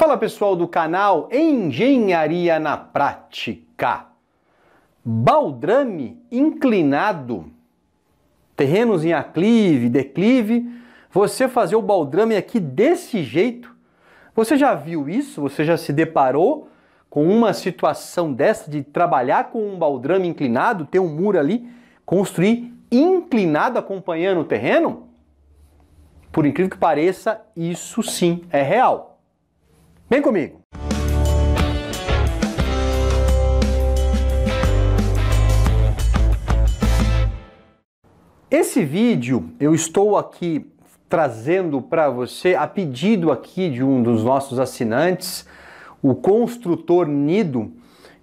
Fala pessoal do canal Engenharia na Prática. Baldrame inclinado, terrenos em aclive, declive, você fazer o baldrame aqui desse jeito, você já viu isso? Você já se deparou com uma situação dessa de trabalhar com um baldrame inclinado, ter um muro ali, construir inclinado acompanhando o terreno? Por incrível que pareça, isso sim é real. Vem comigo! Esse vídeo eu estou aqui trazendo para você, a pedido aqui de um dos nossos assinantes, o construtor Nido,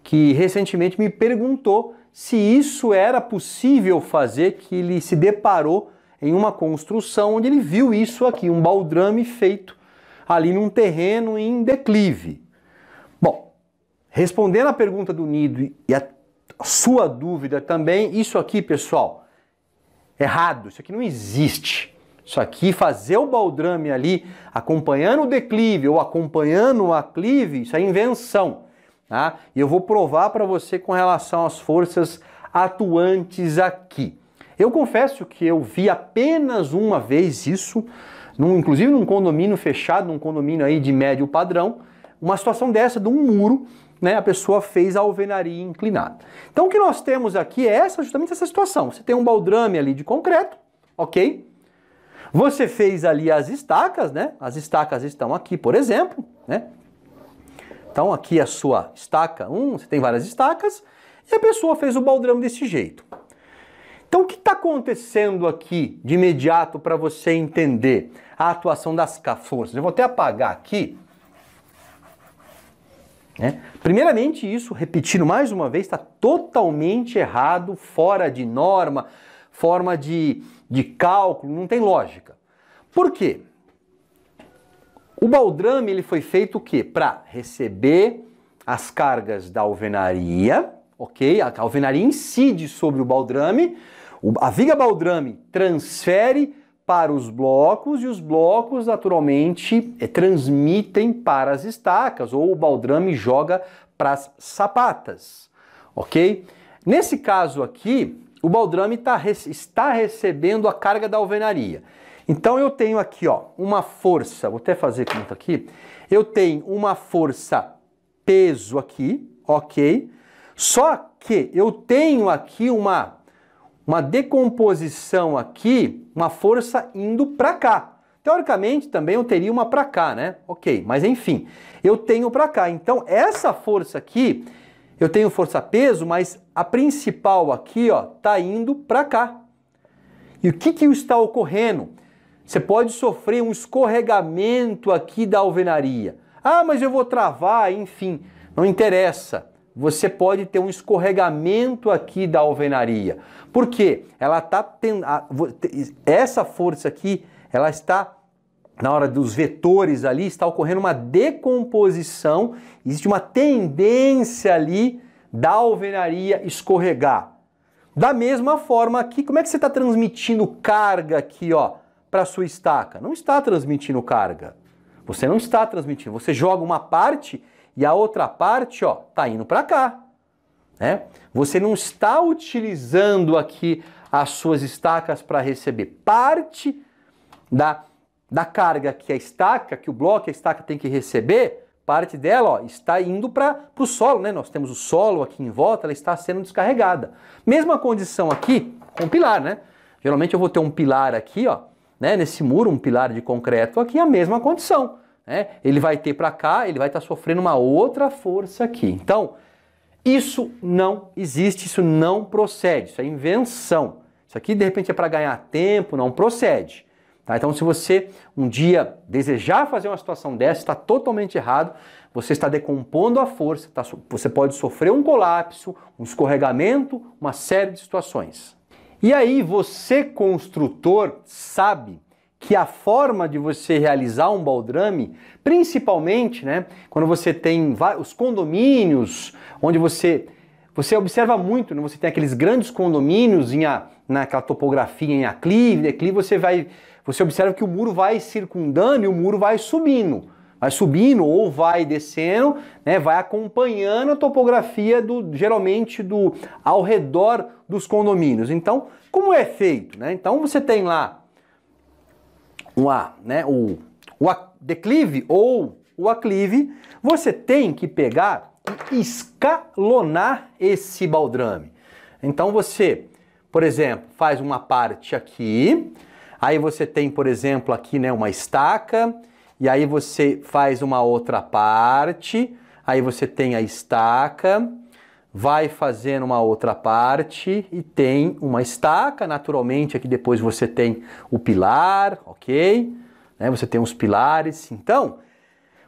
que recentemente me perguntou se isso era possível fazer, que ele se deparou em uma construção onde ele viu isso aqui, um baldrame feito ali num terreno em declive. Bom, respondendo à pergunta do Nido e a sua dúvida também, isso aqui, pessoal, errado, isso aqui não existe. Isso aqui, fazer o baldrame ali, acompanhando o declive ou acompanhando o aclive, isso é invenção. Tá? E eu vou provar para você com relação às forças atuantes aqui. Eu confesso que eu vi apenas uma vez isso num, inclusive num condomínio fechado, num condomínio aí de médio padrão, uma situação dessa de um muro, né, a pessoa fez a alvenaria inclinada. Então o que nós temos aqui é essa, justamente essa situação. Você tem um baldrame ali de concreto, ok? Você fez ali as estacas, né? As estacas estão aqui, por exemplo, né? Então aqui a sua estaca 1, um, você tem várias estacas, e a pessoa fez o baldrame desse jeito acontecendo aqui de imediato para você entender a atuação das forças? Eu vou até apagar aqui. Né? Primeiramente, isso, repetindo mais uma vez, está totalmente errado, fora de norma, forma de, de cálculo, não tem lógica. Por quê? O baldrame ele foi feito o quê? Para receber as cargas da alvenaria, ok? A alvenaria incide sobre o baldrame, a viga baldrame transfere para os blocos e os blocos naturalmente eh, transmitem para as estacas ou o baldrame joga para as sapatas, ok? Nesse caso aqui, o baldrame tá, está recebendo a carga da alvenaria. Então eu tenho aqui ó, uma força, vou até fazer conta tá aqui, eu tenho uma força peso aqui, ok? Só que eu tenho aqui uma uma decomposição aqui, uma força indo para cá. Teoricamente também eu teria uma para cá, né? Ok, mas enfim, eu tenho para cá. Então essa força aqui, eu tenho força peso, mas a principal aqui, ó, tá indo para cá. E o que que está ocorrendo? Você pode sofrer um escorregamento aqui da alvenaria. Ah, mas eu vou travar, enfim, não interessa você pode ter um escorregamento aqui da alvenaria. Por quê? Ela está tendo, essa força aqui, ela está na hora dos vetores ali, está ocorrendo uma decomposição, existe uma tendência ali da alvenaria escorregar. Da mesma forma aqui, como é que você está transmitindo carga aqui, ó, para sua estaca? Não está transmitindo carga. Você não está transmitindo. Você joga uma parte e a outra parte, ó, tá indo para cá, né? Você não está utilizando aqui as suas estacas para receber parte da, da carga que a estaca, que o bloco, a estaca tem que receber, parte dela ó, está indo para o solo, né? Nós temos o solo aqui em volta, ela está sendo descarregada. Mesma condição aqui com o pilar, né? Geralmente eu vou ter um pilar aqui, ó, né? Nesse muro, um pilar de concreto aqui, a mesma condição né? ele vai ter para cá, ele vai estar tá sofrendo uma outra força aqui. Então, isso não existe, isso não procede, isso é invenção. Isso aqui de repente é para ganhar tempo, não procede. Tá? Então, se você um dia desejar fazer uma situação dessa, está totalmente errado, você está decompondo a força, tá? você pode sofrer um colapso, um escorregamento, uma série de situações. E aí, você, construtor, sabe que a forma de você realizar um baldrame, principalmente, né, quando você tem os condomínios, onde você você observa muito, né, você tem aqueles grandes condomínios em a, naquela topografia em aclive, declive, você vai você observa que o muro vai circundando e o muro vai subindo. Vai subindo ou vai descendo, né, vai acompanhando a topografia do geralmente do ao redor dos condomínios. Então, como é feito, né? Então você tem lá uma, né, o, o declive ou o aclive, você tem que pegar e escalonar esse baldrame. Então você, por exemplo, faz uma parte aqui, aí você tem, por exemplo, aqui né, uma estaca, e aí você faz uma outra parte, aí você tem a estaca, vai fazendo uma outra parte e tem uma estaca, naturalmente, aqui depois você tem o pilar, ok? Né? Você tem os pilares, então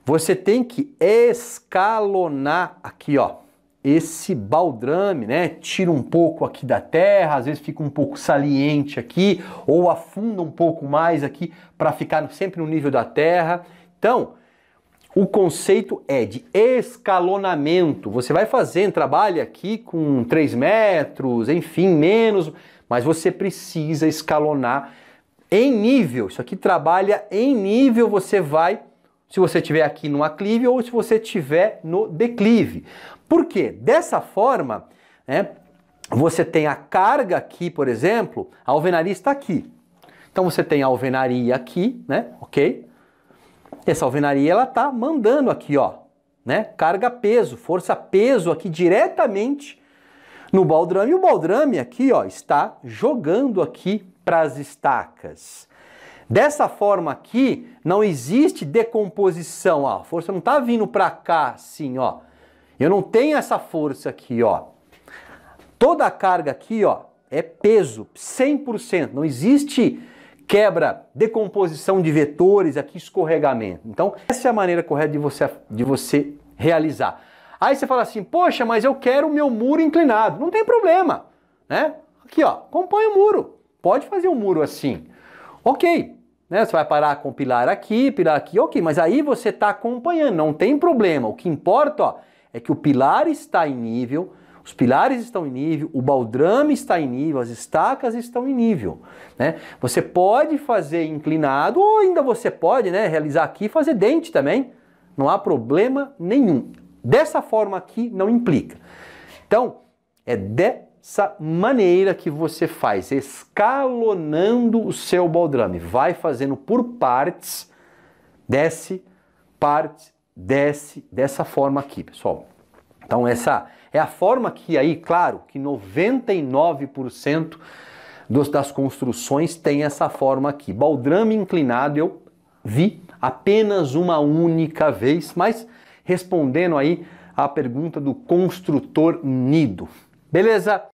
você tem que escalonar aqui, ó, esse baldrame, né? Tira um pouco aqui da terra, às vezes fica um pouco saliente aqui, ou afunda um pouco mais aqui para ficar sempre no nível da terra. Então, o conceito é de escalonamento. Você vai fazendo, trabalha aqui com 3 metros, enfim, menos, mas você precisa escalonar em nível. Isso aqui trabalha em nível, você vai, se você estiver aqui no aclive ou se você estiver no declive. Por quê? Dessa forma, né, você tem a carga aqui, por exemplo, a alvenaria está aqui. Então você tem a alvenaria aqui, né? Ok? essa alvenaria ela tá mandando aqui, ó, né? Carga peso, força peso aqui diretamente no baldrame. E o baldrame aqui, ó, está jogando aqui para as estacas. Dessa forma aqui, não existe decomposição, ó. A força não tá vindo para cá assim, ó. Eu não tenho essa força aqui, ó. Toda a carga aqui, ó, é peso, 100%. Não existe quebra, decomposição de vetores, aqui escorregamento. Então, essa é a maneira correta de você, de você realizar. Aí você fala assim, poxa, mas eu quero o meu muro inclinado. Não tem problema, né? Aqui, ó, compõe o muro. Pode fazer um muro assim. Ok, né? Você vai parar com pilar aqui, pilar aqui, ok. Mas aí você está acompanhando, não tem problema. O que importa, ó, é que o pilar está em nível, os pilares estão em nível, o baldrame está em nível, as estacas estão em nível. Né? Você pode fazer inclinado, ou ainda você pode né, realizar aqui e fazer dente também. Não há problema nenhum. Dessa forma aqui não implica. Então, é dessa maneira que você faz, escalonando o seu baldrame. Vai fazendo por partes, desce, parte, desce, dessa forma aqui, pessoal. Então, essa é a forma que aí, claro, que 99% dos, das construções tem essa forma aqui. Baldrame inclinado eu vi apenas uma única vez, mas respondendo aí à pergunta do construtor nido. Beleza?